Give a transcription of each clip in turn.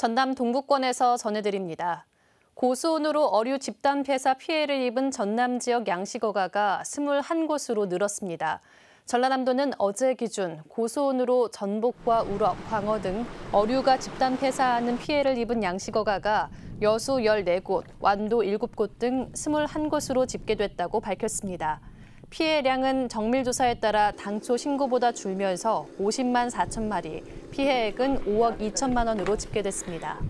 전남 동북권에서 전해드립니다. 고수온으로 어류 집단 폐사 피해를 입은 전남 지역 양식어가가 21곳으로 늘었습니다. 전라남도는 어제 기준 고수온으로 전복과 우럭, 광어 등 어류가 집단 폐사하는 피해를 입은 양식어가가 여수 14곳, 완도 7곳 등 21곳으로 집계됐다고 밝혔습니다. 피해량은 정밀 조사에 따라 당초 신고보다 줄면서 50만 4천 마리, 피해액은 5억 2천만 원으로 집계됐습니다.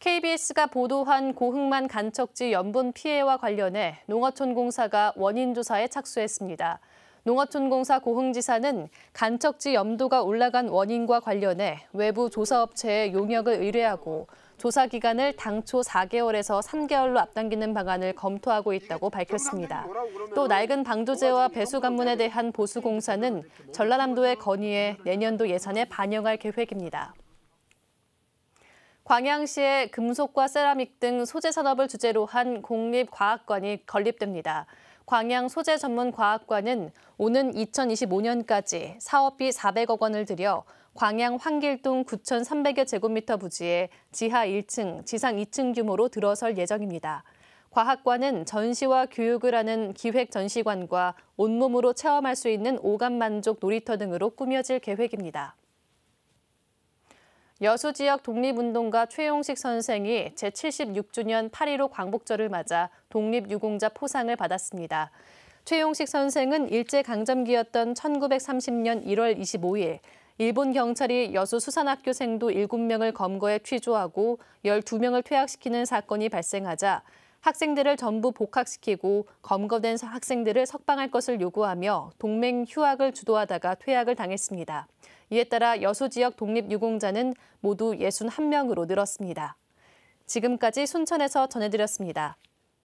KBS가 보도한 고흥만 간척지 연분 피해와 관련해 농어촌 공사가 원인 조사에 착수했습니다. 농어촌공사 고흥지사는 간척지 염도가 올라간 원인과 관련해 외부 조사업체에 용역을 의뢰하고 조사 기간을 당초 4개월에서 3개월로 앞당기는 방안을 검토하고 있다고 밝혔습니다. 또 낡은 방조제와 배수 관문에 대한 보수 공사는 전라남도의 건의에 내년도 예산에 반영할 계획입니다. 광양시의 금속과 세라믹 등 소재 산업을 주제로 한 공립과학관이 건립됩니다. 광양 소재 전문 과학관은 오는 2025년까지 사업비 400억 원을 들여 광양 황길동 9,300여 제곱미터 부지에 지하 1층, 지상 2층 규모로 들어설 예정입니다. 과학관은 전시와 교육을 하는 기획 전시관과 온몸으로 체험할 수 있는 오감 만족 놀이터 등으로 꾸며질 계획입니다. 여수 지역 독립운동가 최용식 선생이 제76주년 8.15 광복절을 맞아 독립유공자 포상을 받았습니다. 최용식 선생은 일제강점기였던 1930년 1월 25일 일본 경찰이 여수 수산학교생도 7명을 검거해 취조하고 12명을 퇴학시키는 사건이 발생하자 학생들을 전부 복학시키고 검거된 학생들을 석방할 것을 요구하며 동맹 휴학을 주도하다가 퇴학을 당했습니다. 이에 따라 여수 지역 독립유공자는 모두 61명으로 늘었습니다. 지금까지 순천에서 전해드렸습니다.